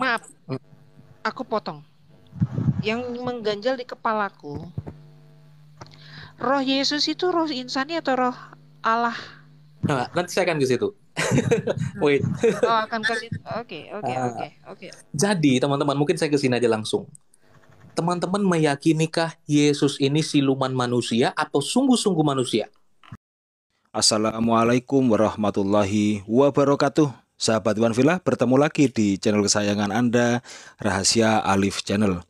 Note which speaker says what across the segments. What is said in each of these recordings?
Speaker 1: maaf hmm. aku potong yang mengganjal di kepalaku roh Yesus itu roh insani atau roh Allah
Speaker 2: nah, nanti saya akan ke situ wait oh
Speaker 1: akan ke situ oke oke ah. oke oke
Speaker 2: jadi teman-teman mungkin saya ke sini aja langsung teman-teman meyakinikah Yesus ini siluman manusia atau sungguh-sungguh manusia
Speaker 3: Assalamualaikum warahmatullahi wabarakatuh Sahabat Iwan Villa, bertemu lagi di channel kesayangan Anda, Rahasia Alif Channel.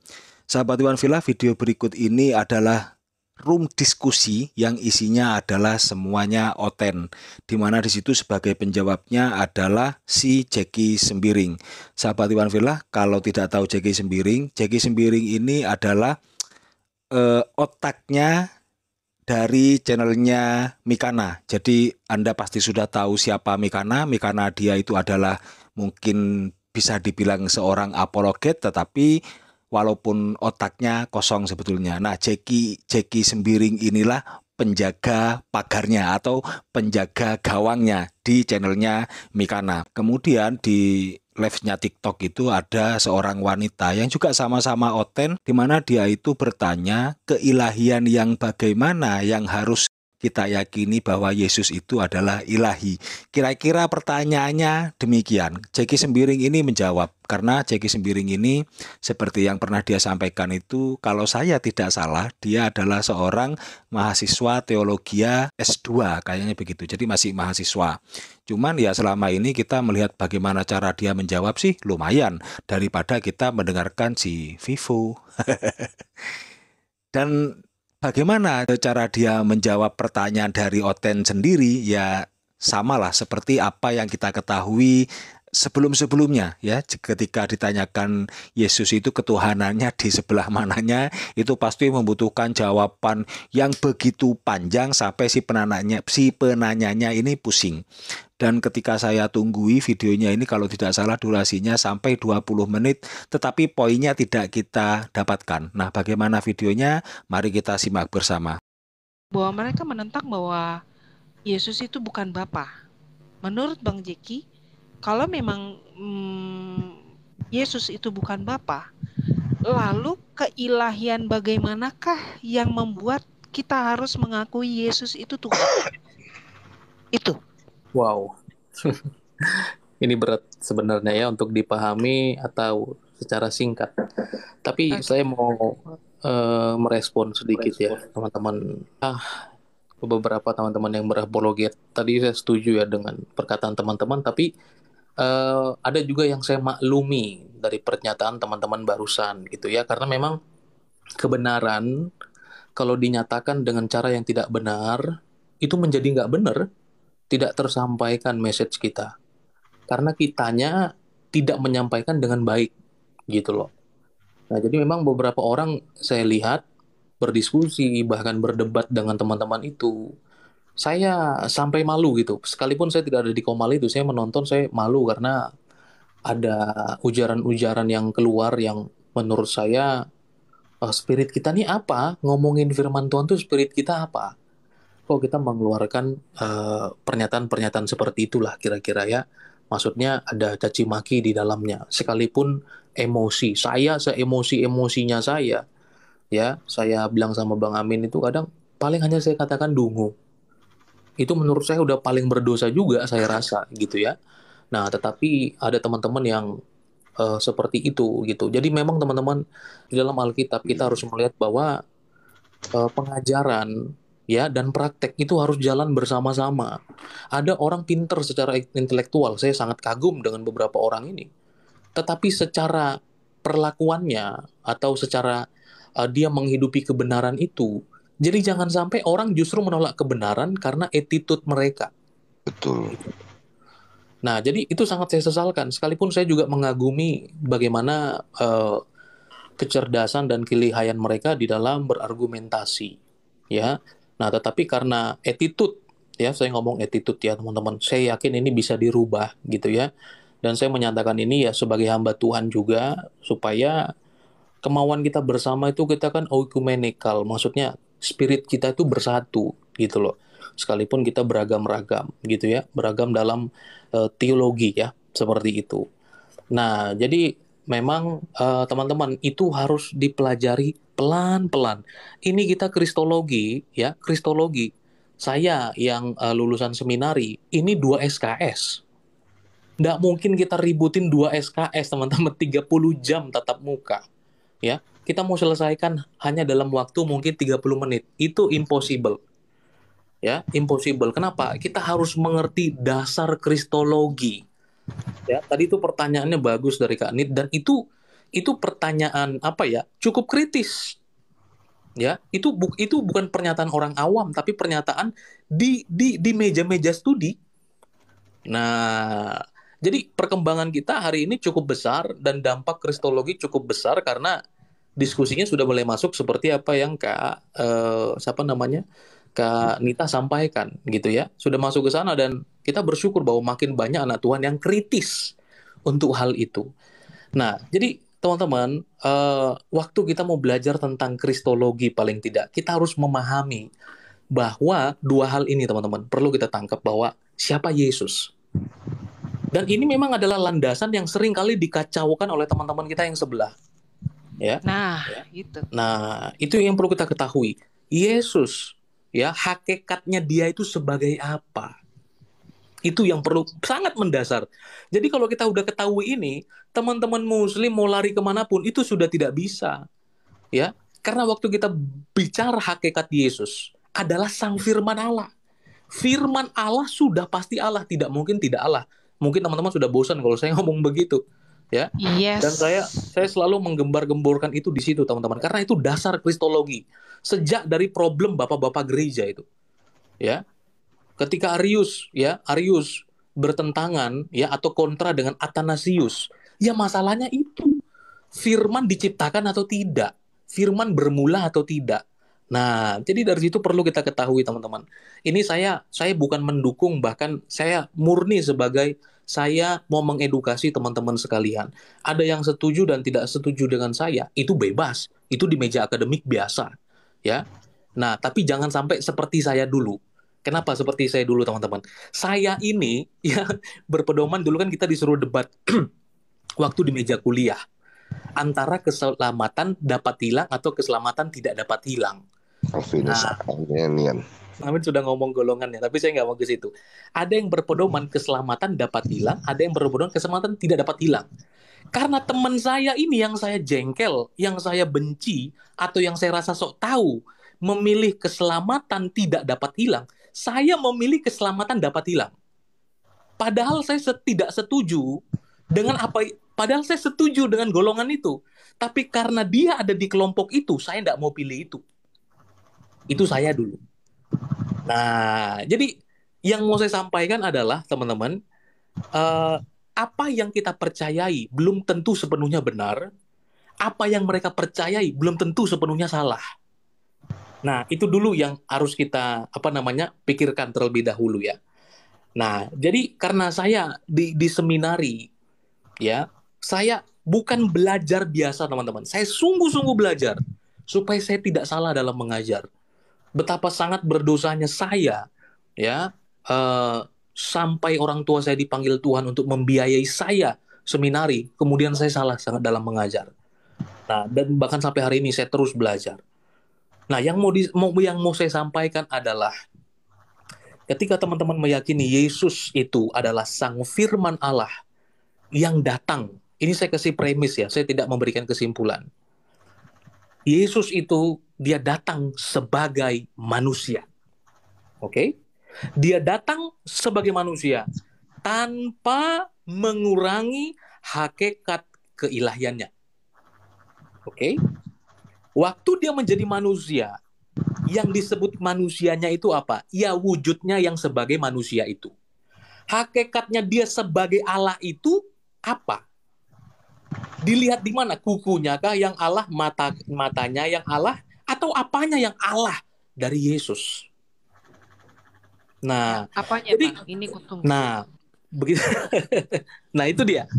Speaker 3: Sahabat Iwan Villa, video berikut ini adalah room diskusi yang isinya adalah semuanya oten, di mana di situ sebagai penjawabnya adalah si Jeki Sembiring. Sahabat Iwan Villa, kalau tidak tahu Jeki Sembiring, Jeki Sembiring ini adalah eh, otaknya dari channelnya Mikana. Jadi Anda pasti sudah tahu siapa Mikana. Mikana dia itu adalah mungkin bisa dibilang seorang apologet tetapi walaupun otaknya kosong sebetulnya. Nah, Jeki Jeki Sembiring inilah penjaga pagarnya atau penjaga gawangnya di channelnya Mikana. Kemudian di live-nya TikTok itu ada seorang wanita yang juga sama-sama oten di mana dia itu bertanya keilahian yang bagaimana yang harus kita yakini bahwa Yesus itu adalah ilahi. Kira-kira pertanyaannya demikian. Jeki Sembiring ini menjawab karena Jeki Sembiring ini seperti yang pernah dia sampaikan itu kalau saya tidak salah dia adalah seorang mahasiswa teologi S2 kayaknya begitu. Jadi masih mahasiswa. Cuman ya selama ini kita melihat bagaimana cara dia menjawab sih lumayan daripada kita mendengarkan si Vivo. Dan Bagaimana e, cara dia menjawab pertanyaan dari Oten sendiri? Ya samalah seperti apa yang kita ketahui sebelum-sebelumnya ya ketika ditanyakan Yesus itu ketuhanannya di sebelah mananya itu pasti membutuhkan jawaban yang begitu panjang sampai si penanya si penanyanya ini pusing dan ketika saya tunggui videonya ini kalau tidak salah durasinya sampai 20 menit tetapi poinnya tidak kita dapatkan nah bagaimana videonya mari kita simak bersama
Speaker 1: bahwa mereka menentang bahwa Yesus itu bukan Bapa menurut Bang Jeki kalau memang hmm, Yesus itu bukan Bapa, lalu keilahian bagaimanakah yang membuat kita harus mengakui Yesus itu Tuhan?
Speaker 2: itu. Wow. Ini berat sebenarnya ya untuk dipahami atau secara singkat. Tapi okay. saya mau uh, merespon sedikit ya, merespon. ya teman-teman. Ah, beberapa teman-teman yang berapologet. Tadi saya setuju ya dengan perkataan teman-teman, tapi uh, ada juga yang saya maklumi dari pernyataan teman-teman barusan gitu ya karena memang kebenaran kalau dinyatakan dengan cara yang tidak benar itu menjadi nggak benar tidak tersampaikan message kita karena kitanya tidak menyampaikan dengan baik gitu loh nah jadi memang beberapa orang saya lihat berdiskusi bahkan berdebat dengan teman-teman itu saya sampai malu gitu. Sekalipun saya tidak ada di Komal itu, saya menonton saya malu karena ada ujaran-ujaran yang keluar yang menurut saya oh, spirit kita nih apa? Ngomongin firman Tuhan itu spirit kita apa? Kok kita mengeluarkan pernyataan eh, pernyataan-pernyataan seperti itulah kira-kira ya. Maksudnya ada caci maki di dalamnya. Sekalipun emosi, saya seemosi-emosinya saya ya, saya bilang sama Bang Amin itu kadang paling hanya saya katakan dungu itu menurut saya udah paling berdosa juga saya rasa gitu ya. Nah, tetapi ada teman-teman yang uh, seperti itu gitu. Jadi memang teman-teman di dalam Alkitab kita harus melihat bahwa uh, pengajaran ya dan praktek itu harus jalan bersama-sama. Ada orang pinter secara intelektual, saya sangat kagum dengan beberapa orang ini. Tetapi secara perlakuannya atau secara uh, dia menghidupi kebenaran itu jadi jangan sampai orang justru menolak kebenaran karena attitude mereka. Betul. Nah, jadi itu sangat saya sesalkan. Sekalipun saya juga mengagumi bagaimana uh, kecerdasan dan kelihayan mereka di dalam berargumentasi, ya. Nah, tetapi karena attitude, ya, saya ngomong attitude ya teman-teman. Saya yakin ini bisa dirubah, gitu ya. Dan saya menyatakan ini ya sebagai hamba Tuhan juga supaya kemauan kita bersama itu kita kan oikumenikal, maksudnya spirit kita itu bersatu gitu loh. Sekalipun kita beragam-ragam gitu ya, beragam dalam uh, teologi ya, seperti itu. Nah, jadi memang eh, teman-teman itu harus dipelajari pelan-pelan. Ini kita kristologi ya, kristologi. Saya yang uh, lulusan seminari, ini dua SKS. Tidak mungkin kita ributin dua SKS, teman-teman, 30 jam tatap muka. Ya, kita mau selesaikan hanya dalam waktu mungkin 30 menit. Itu impossible. Ya, impossible. Kenapa? Kita harus mengerti dasar kristologi. Ya, tadi itu pertanyaannya bagus dari Kak Nit dan itu itu pertanyaan apa ya? Cukup kritis. Ya, itu bu, itu bukan pernyataan orang awam tapi pernyataan di di di meja-meja studi. Nah, jadi perkembangan kita hari ini cukup besar dan dampak kristologi cukup besar karena diskusinya sudah mulai masuk seperti apa yang Kak eh, siapa namanya Kak Nita sampaikan gitu ya. Sudah masuk ke sana dan kita bersyukur bahwa makin banyak anak Tuhan yang kritis untuk hal itu. Nah, jadi teman-teman, eh, waktu kita mau belajar tentang kristologi paling tidak, kita harus memahami bahwa dua hal ini teman-teman perlu kita tangkap bahwa siapa Yesus. Dan ini memang adalah landasan yang sering kali dikacaukan oleh teman-teman kita yang sebelah ya. Nah, ya. itu. Nah, itu yang perlu kita ketahui. Yesus ya, hakikatnya dia itu sebagai apa? Itu yang perlu sangat mendasar. Jadi kalau kita udah ketahui ini, teman-teman muslim mau lari kemanapun itu sudah tidak bisa. Ya, karena waktu kita bicara hakikat Yesus adalah sang firman Allah. Firman Allah sudah pasti Allah, tidak mungkin tidak Allah. Mungkin teman-teman sudah bosan kalau saya ngomong begitu ya. Yes. Dan saya saya selalu menggembar-gemborkan itu di situ teman-teman karena itu dasar kristologi sejak dari problem bapak-bapak gereja itu. Ya. Ketika Arius ya, Arius bertentangan ya atau kontra dengan Athanasius. Ya masalahnya itu firman diciptakan atau tidak, firman bermula atau tidak. Nah, jadi dari situ perlu kita ketahui teman-teman. Ini saya saya bukan mendukung bahkan saya murni sebagai saya mau mengedukasi teman-teman sekalian. Ada yang setuju dan tidak setuju dengan saya, itu bebas. Itu di meja akademik biasa, ya. Nah, tapi jangan sampai seperti saya dulu. Kenapa seperti saya dulu, teman-teman? Saya ini ya berpedoman dulu kan kita disuruh debat waktu di meja kuliah antara keselamatan dapat hilang atau keselamatan tidak dapat hilang. Nah, Amin sudah ngomong golongannya, tapi saya nggak mau ke situ. Ada yang berpedoman keselamatan dapat hilang, ada yang berpedoman keselamatan tidak dapat hilang. Karena teman saya ini yang saya jengkel, yang saya benci, atau yang saya rasa sok tahu, memilih keselamatan tidak dapat hilang, saya memilih keselamatan dapat hilang. Padahal saya tidak setuju dengan apa padahal saya setuju dengan golongan itu, tapi karena dia ada di kelompok itu, saya tidak mau pilih itu. Itu saya dulu. Nah, jadi yang mau saya sampaikan adalah teman-teman, uh, apa yang kita percayai belum tentu sepenuhnya benar, apa yang mereka percayai belum tentu sepenuhnya salah. Nah, itu dulu yang harus kita apa namanya pikirkan terlebih dahulu ya. Nah, jadi karena saya di di seminari ya, saya bukan belajar biasa teman-teman. Saya sungguh-sungguh belajar supaya saya tidak salah dalam mengajar betapa sangat berdosanya saya ya uh, sampai orang tua saya dipanggil Tuhan untuk membiayai saya seminari, kemudian saya salah sangat dalam mengajar. Nah, dan bahkan sampai hari ini saya terus belajar. Nah, yang mau, di, mau yang mau saya sampaikan adalah ketika teman-teman meyakini Yesus itu adalah sang firman Allah yang datang. Ini saya kasih premis ya, saya tidak memberikan kesimpulan. Yesus itu dia datang sebagai manusia. Oke? Okay? Dia datang sebagai manusia tanpa mengurangi hakikat keilahiannya. Oke? Okay? Waktu dia menjadi manusia, yang disebut manusianya itu apa? Ya wujudnya yang sebagai manusia itu. Hakikatnya dia sebagai Allah itu apa? Dilihat di mana? Kukunya kah yang Allah, mata matanya yang Allah, atau apanya yang Allah dari Yesus. Nah,
Speaker 1: apanya jadi, Bang? Ini kutung.
Speaker 2: Nah, begitu. nah, itu dia.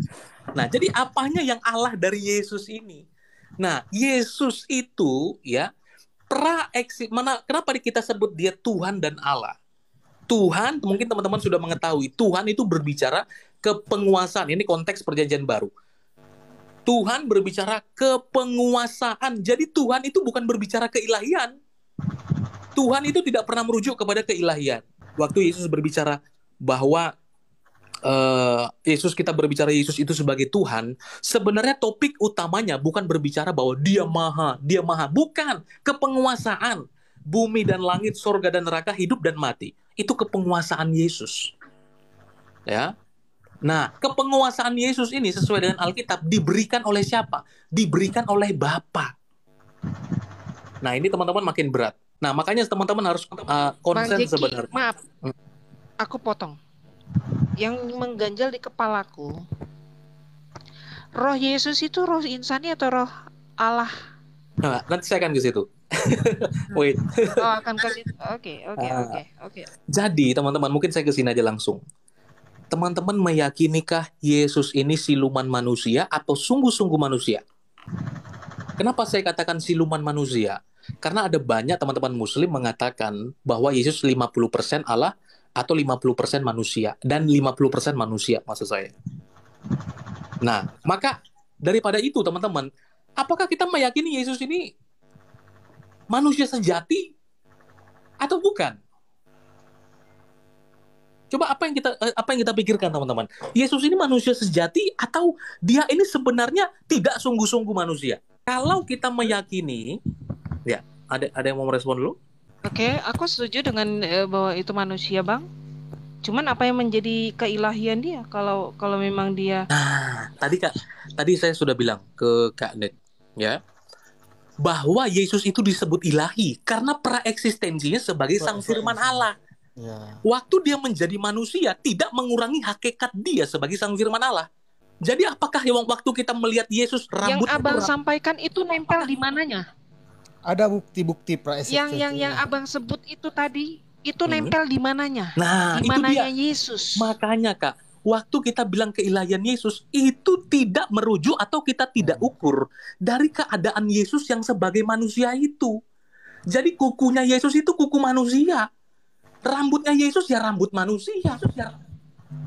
Speaker 2: Nah, jadi apanya yang Allah dari Yesus ini? Nah, Yesus itu ya pra eksi mana kenapa kita sebut dia Tuhan dan Allah? Tuhan, mungkin teman-teman sudah mengetahui, Tuhan itu berbicara ke penguasaan Ini konteks perjanjian baru. Tuhan berbicara kepenguasaan. Jadi Tuhan itu bukan berbicara keilahian. Tuhan itu tidak pernah merujuk kepada keilahian. Waktu Yesus berbicara bahwa uh, Yesus kita berbicara Yesus itu sebagai Tuhan, sebenarnya topik utamanya bukan berbicara bahwa Dia Maha, Dia Maha, bukan kepenguasaan bumi dan langit, sorga dan neraka, hidup dan mati. Itu kepenguasaan Yesus. Ya, Nah, kepenguasaan Yesus ini sesuai dengan Alkitab diberikan oleh siapa? Diberikan oleh Bapa. Nah, ini teman-teman makin berat. Nah, makanya teman-teman harus uh, konsen Jeki, sebenarnya.
Speaker 1: Maaf. Hmm. Aku potong. Yang mengganjal di kepalaku, roh Yesus itu roh insani atau roh Allah?
Speaker 2: Nah, nanti saya akan ke situ. Hmm. Wait. oh, akan
Speaker 1: ke situ. Oke, oke, ah. oke, oke.
Speaker 2: Jadi, teman-teman, mungkin saya ke sini aja langsung teman-teman meyakinikah Yesus ini siluman manusia atau sungguh-sungguh manusia? Kenapa saya katakan siluman manusia? Karena ada banyak teman-teman muslim mengatakan bahwa Yesus 50% Allah atau 50% manusia dan 50% manusia maksud saya. Nah, maka daripada itu teman-teman, apakah kita meyakini Yesus ini manusia sejati atau bukan? Coba apa yang kita eh, apa yang kita pikirkan teman-teman? Yesus ini manusia sejati atau dia ini sebenarnya tidak sungguh-sungguh manusia? Kalau kita meyakini, ya ada ada yang mau merespon dulu?
Speaker 1: Oke, okay, aku setuju dengan eh, bahwa itu manusia, bang. Cuman apa yang menjadi keilahian dia kalau kalau memang dia? Nah,
Speaker 2: tadi kak, tadi saya sudah bilang ke kak Ned, ya bahwa Yesus itu disebut ilahi karena pra praeksistensinya sebagai sang firman Allah. Yeah. Waktu dia menjadi manusia tidak mengurangi hakikat dia sebagai sang firman Allah. Jadi apakah yang waktu kita melihat Yesus
Speaker 3: rambut yang abang itu,
Speaker 1: sampaikan itu nempel di mananya?
Speaker 3: Ada bukti-bukti Pak Yang yang
Speaker 1: yang abang sebut itu tadi itu hmm. nempel di mananya? Nah, di mananya
Speaker 2: Yesus. Makanya Kak, waktu kita bilang keilahian Yesus itu tidak merujuk atau kita tidak hmm. ukur dari keadaan Yesus yang sebagai manusia itu. Jadi kukunya Yesus itu kuku manusia rambutnya Yesus ya rambut manusia, ya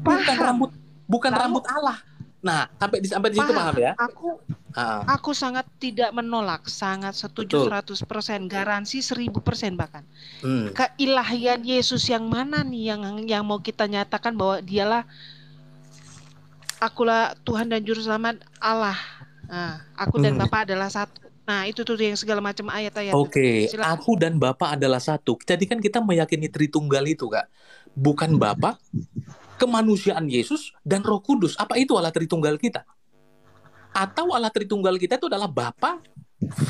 Speaker 2: bukan rambut bukan Lalu, rambut Allah. Nah, sampai di sampai di situ paham ya? Aku uh.
Speaker 1: aku sangat tidak menolak, sangat setuju Betul. persen, garansi seribu persen bahkan. Hmm. Keilahian Yesus yang mana nih yang yang mau kita nyatakan bahwa dialah akulah Tuhan dan juru Allah. Nah, aku dan hmm. Bapak adalah satu. Nah, itu tuh yang segala macam ayat-ayat. Oke, okay.
Speaker 2: aku dan Bapak adalah satu. Jadi kan kita meyakini Tritunggal itu, Kak. Bukan hmm. Bapak, kemanusiaan Yesus, dan Roh Kudus. Apa itu Allah Tritunggal kita? Atau Allah Tritunggal kita itu adalah Bapak,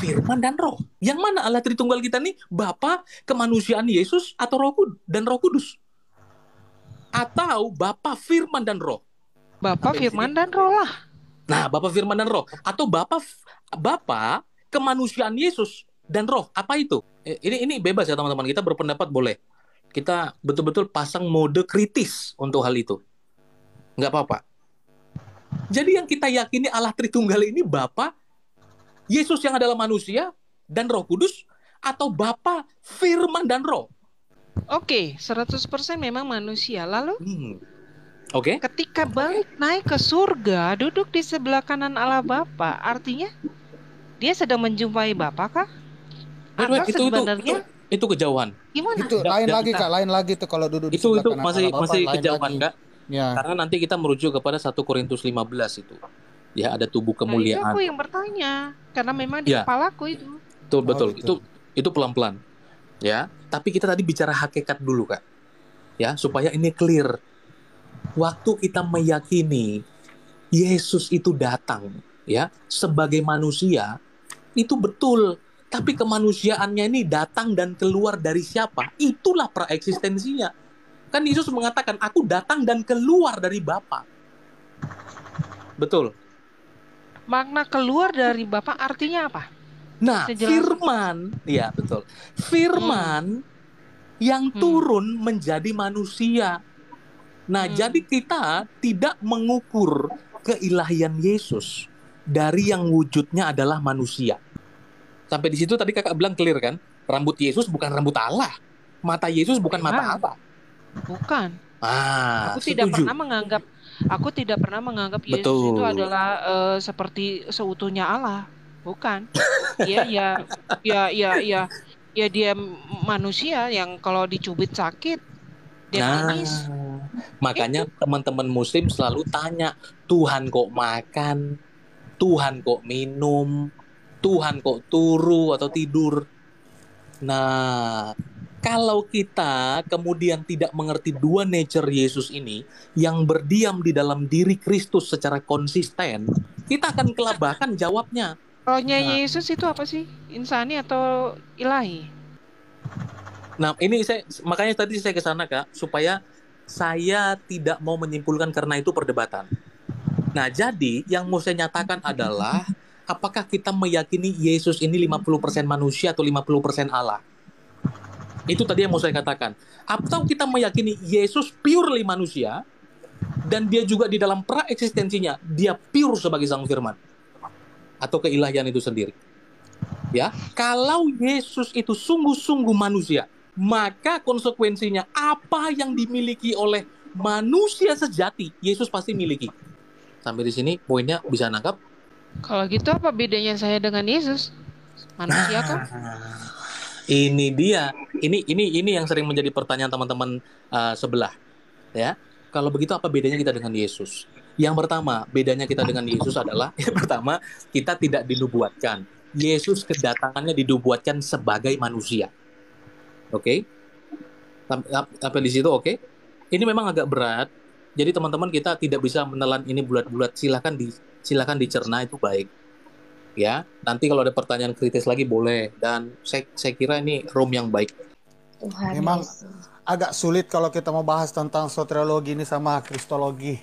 Speaker 2: Firman, dan Roh. Yang mana Allah Tritunggal kita nih? Bapak, kemanusiaan Yesus, atau Roh Kudus, dan Roh Kudus? Atau Bapak, Firman, dan Roh? Bapak, Firman, dan Roh lah. Nah, Bapak Firman dan Roh atau Bapak Bapak kemanusiaan Yesus dan roh apa itu eh, ini ini bebas ya teman-teman kita berpendapat boleh kita betul-betul pasang mode kritis untuk hal itu Enggak apa-apa jadi yang kita yakini Allah Tritunggal ini Bapa Yesus yang adalah manusia dan Roh Kudus atau Bapa Firman dan Roh Oke, okay, 100% memang manusia. Lalu hmm.
Speaker 1: Oke. Okay. Ketika balik naik ke surga, duduk di sebelah kanan Allah Bapa, artinya dia sedang menjumpai bapak kah? Atau itu, sebenarnya
Speaker 2: itu, itu, kejauhan. Gimana? Itu lain lagi kak, lain lagi tuh kalau duduk itu, di itu kanan masih bapak, masih kejauhan kak. Ya. Karena nanti kita merujuk kepada satu Korintus 15 itu. Ya ada tubuh nah, kemuliaan. Nah, itu aku yang
Speaker 1: bertanya karena memang di ya. kepalaku itu.
Speaker 2: Itu betul. Oh, Itu itu pelan-pelan. Ya, tapi kita tadi bicara hakikat dulu kak. Ya, supaya ini clear. Waktu kita meyakini Yesus itu datang ya sebagai manusia itu betul. Tapi kemanusiaannya ini datang dan keluar dari siapa? Itulah praeksistensinya. Kan Yesus mengatakan, aku datang dan keluar dari Bapa. Betul. Makna keluar dari Bapa artinya apa? Nah, firman, ya betul. Firman hmm. yang hmm. turun menjadi manusia. Nah, hmm. jadi kita tidak mengukur keilahian Yesus dari yang wujudnya adalah manusia. Sampai di situ tadi kakak bilang clear kan? Rambut Yesus bukan rambut Allah. Mata Yesus bukan mata apa? Bukan. Ah, aku tidak pernah
Speaker 1: menganggap aku tidak pernah menganggap Yesus Betul. itu adalah uh, seperti seutuhnya Allah. Bukan. Iya, iya, iya, iya, iya Ya dia manusia yang kalau dicubit sakit dia nah, nangis.
Speaker 2: Makanya teman-teman muslim selalu tanya, "Tuhan kok makan?" Tuhan kok minum, Tuhan kok turu atau tidur. Nah, kalau kita kemudian tidak mengerti dua nature Yesus ini yang berdiam di dalam diri Kristus secara konsisten, kita akan kelabakan jawabnya.
Speaker 1: Rohnya nah, Yesus itu apa sih? Insani atau ilahi?
Speaker 2: Nah, ini saya makanya tadi saya ke sana, Kak, supaya saya tidak mau menyimpulkan karena itu perdebatan. Nah, jadi yang mau saya nyatakan adalah apakah kita meyakini Yesus ini 50% manusia atau 50% Allah? Itu tadi yang mau saya katakan. Atau kita meyakini Yesus purely manusia dan dia juga di dalam pra eksistensinya dia pure sebagai sang firman atau keilahian itu sendiri. Ya, kalau Yesus itu sungguh-sungguh manusia, maka konsekuensinya apa yang dimiliki oleh manusia sejati Yesus pasti miliki. Sampai di sini poinnya bisa nangkap? Kalau
Speaker 1: gitu apa bedanya saya dengan Yesus? Manusia nah,
Speaker 2: Ini dia. Ini ini ini yang sering menjadi pertanyaan teman-teman uh, sebelah. Ya. Kalau begitu apa bedanya kita dengan Yesus? Yang pertama, bedanya kita dengan Yesus adalah yang pertama, kita tidak dinubuatkan. Yesus kedatangannya dinubuatkan sebagai manusia. Oke? Okay? Sampai di situ oke? Okay? Ini memang agak berat jadi teman-teman kita tidak bisa menelan ini bulat-bulat silahkan di silahkan dicerna itu baik ya nanti kalau ada pertanyaan kritis lagi boleh dan saya, saya kira ini room yang baik
Speaker 3: Tuhan memang Yesus. agak sulit kalau kita mau bahas tentang soteriologi ini sama kristologi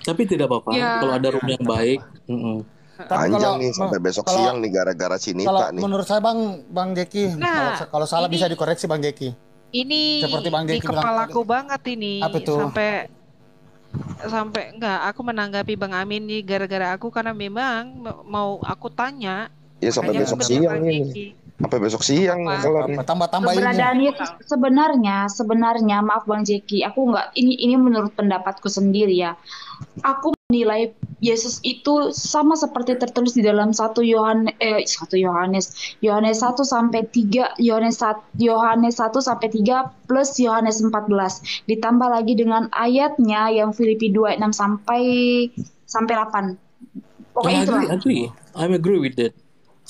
Speaker 2: tapi tidak apa-apa ya. kalau ada room yang baik Panjang nih sampai besok kalau, siang nih gara-gara sini Pak nih. Menurut
Speaker 3: saya Bang Bang Jeki
Speaker 1: nah, kalau, kalau salah ini, bisa
Speaker 2: dikoreksi Bang Jeki
Speaker 1: ini Seperti Bang di kepalaku banget ini Apa itu? sampai sampai enggak aku menanggapi Bang Amin nih gara-gara aku karena
Speaker 4: memang mau aku tanya ya sampai besok siang ini
Speaker 3: apa besok siang kelar tambah tambah ya. keberadaannya
Speaker 4: sebenarnya sebenarnya maaf bang Jeki aku nggak ini ini menurut pendapatku sendiri ya aku menilai Yesus itu sama seperti tertulis di dalam satu Yohanes eh, satu Yohanes Yohanes 1 sampai tiga Yohanes satu Yohanes 1 sampai tiga plus Yohanes empat belas ditambah lagi dengan ayatnya yang Filipi dua enam sampai sampai
Speaker 2: 8 pokoknya itu I agree with that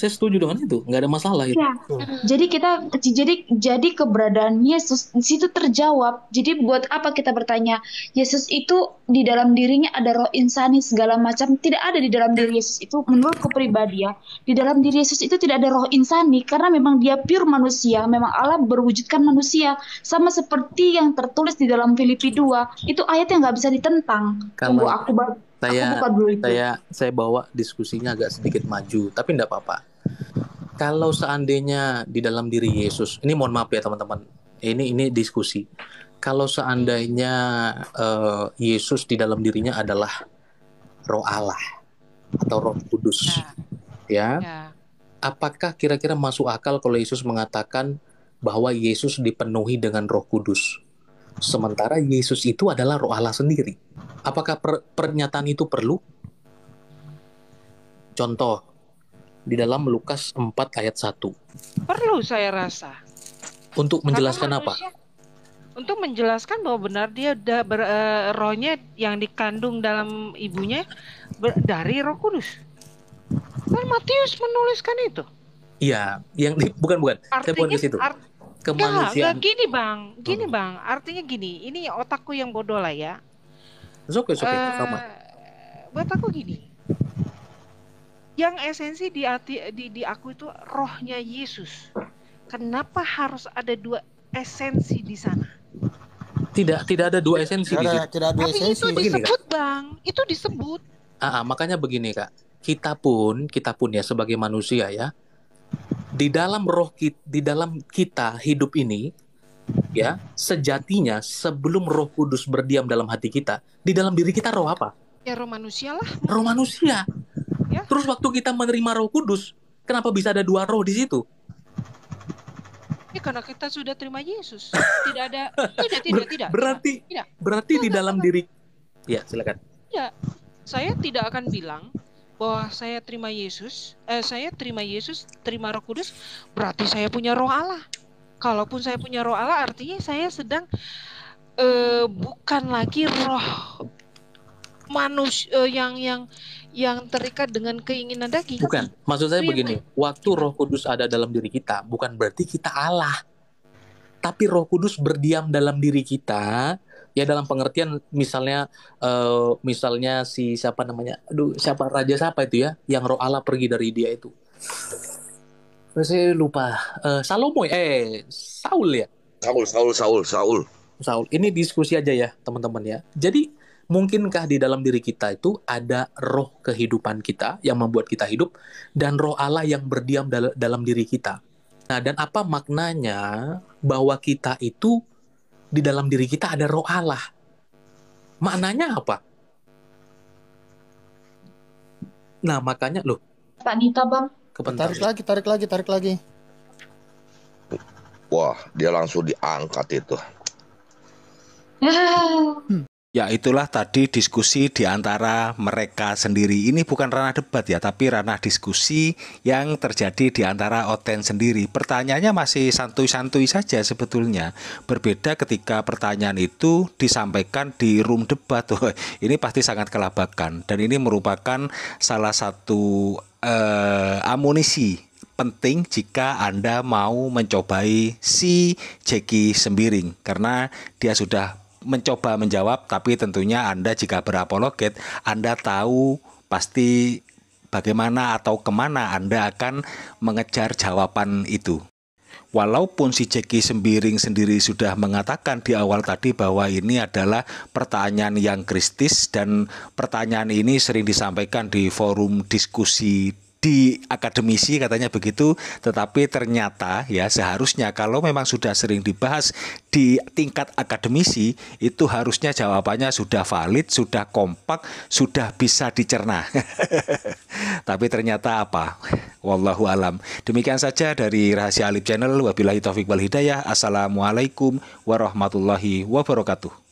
Speaker 2: saya setuju dengan itu nggak ada masalah itu ya.
Speaker 4: hmm. jadi kita jadi jadi keberadaan Yesus di situ terjawab jadi buat apa kita bertanya Yesus itu di dalam dirinya ada roh insani segala macam tidak ada di dalam diri Yesus itu menurut kepribadian ya. di dalam diri Yesus itu tidak ada roh insani karena memang dia pure manusia memang Allah berwujudkan manusia sama seperti yang tertulis di dalam Filipi 2 itu ayat yang nggak bisa ditentang Kamu. tunggu aku saya, saya
Speaker 2: saya bawa diskusinya agak sedikit maju tapi tidak apa-apa kalau seandainya di dalam diri Yesus, ini mohon maaf ya teman-teman, ini ini diskusi. Kalau seandainya uh, Yesus di dalam dirinya adalah Roh Allah atau Roh Kudus, ya, ya, ya. apakah kira-kira masuk akal kalau Yesus mengatakan bahwa Yesus dipenuhi dengan Roh Kudus, sementara Yesus itu adalah Roh Allah sendiri? Apakah per pernyataan itu perlu? Contoh, di dalam Lukas 4 ayat 1.
Speaker 1: Perlu saya
Speaker 2: rasa. Untuk menjelaskan apa?
Speaker 1: Untuk menjelaskan bahwa benar dia da, ber, e, rohnya yang dikandung dalam ibunya ber, dari Roh Kudus. Kan Matius menuliskan itu.
Speaker 2: Iya, yang di, bukan bukan. Artinya, saya bukan di situ. Art, ya, Kemanusiaan. Gak, gak, gini
Speaker 1: bang, gini hmm. bang. Artinya gini, ini otakku yang bodoh lah ya.
Speaker 2: Oke, oke, okay, okay. Uh, sama.
Speaker 1: Buat aku gini, yang esensi di, di, di aku itu rohnya Yesus. Kenapa harus ada dua esensi di sana?
Speaker 2: Tidak, tidak ada dua esensi. Tidak, ada, tidak ada dua Tapi esensi. itu disebut, begini,
Speaker 1: bang. Itu disebut.
Speaker 2: Ah, ah, makanya begini kak. Kita pun, kita pun ya sebagai manusia ya, di dalam roh kita, di dalam kita hidup ini ya sejatinya sebelum Roh Kudus berdiam dalam hati kita di dalam diri kita roh apa?
Speaker 1: Ya roh manusia lah.
Speaker 2: Roh manusia. Ya. Terus waktu kita menerima Roh Kudus, kenapa bisa ada dua roh di situ?
Speaker 1: Ya karena kita sudah terima Yesus. Tidak ada tidak tidak tidak. Berarti tidak.
Speaker 2: berarti tidak, di dalam tidak. diri Ya, silakan.
Speaker 1: Ya, saya tidak akan bilang bahwa saya terima Yesus, eh, saya terima Yesus, terima Roh Kudus, berarti saya punya Roh Allah. Kalaupun saya punya Roh Allah, artinya saya sedang eh, bukan lagi roh manusia eh, yang yang yang terikat dengan keinginan daging. Bukan, maksud saya begini,
Speaker 2: waktu Roh Kudus ada dalam diri kita bukan berarti kita Allah. Tapi Roh Kudus berdiam dalam diri kita, ya dalam pengertian misalnya uh, misalnya si siapa namanya? Aduh, siapa raja siapa itu ya yang Roh Allah pergi dari dia itu. Saya lupa. Uh, Salomo ya? eh Saul ya. Saul, Saul, Saul, Saul. Saul. Ini diskusi aja ya, teman-teman ya. Jadi mungkinkah di dalam diri kita itu ada roh kehidupan kita yang membuat kita hidup dan roh Allah yang berdiam dal dalam diri kita. Nah, dan apa maknanya bahwa kita itu di dalam diri kita ada roh Allah? Maknanya apa? Nah, makanya loh. Pak Nita, Bang. Kebentar. Tarik lagi, tarik lagi, tarik lagi. Wah, dia langsung diangkat itu.
Speaker 3: Hmm. Ya itulah tadi diskusi di antara mereka sendiri. Ini bukan ranah debat ya, tapi ranah diskusi yang terjadi di antara Oten sendiri. Pertanyaannya masih santuy-santuy saja sebetulnya. Berbeda ketika pertanyaan itu disampaikan di room debat. Oh, ini pasti sangat kelabakan dan ini merupakan salah satu eh, amunisi penting jika Anda mau mencobai si Jackie Sembiring karena dia sudah mencoba menjawab, tapi tentunya Anda jika berapologet, Anda tahu pasti bagaimana atau kemana Anda akan mengejar jawaban itu. Walaupun si Jeki Sembiring sendiri sudah mengatakan di awal tadi bahwa ini adalah pertanyaan yang kritis dan pertanyaan ini sering disampaikan di forum diskusi di akademisi katanya begitu tetapi ternyata ya seharusnya kalau memang sudah sering dibahas di tingkat akademisi itu harusnya jawabannya sudah valid, sudah kompak, sudah bisa dicerna. Tapi ternyata apa? Wallahu alam. Demikian saja dari Rahasia Alif Channel. Wabillahi taufik wal hidayah. Assalamualaikum warahmatullahi wabarakatuh.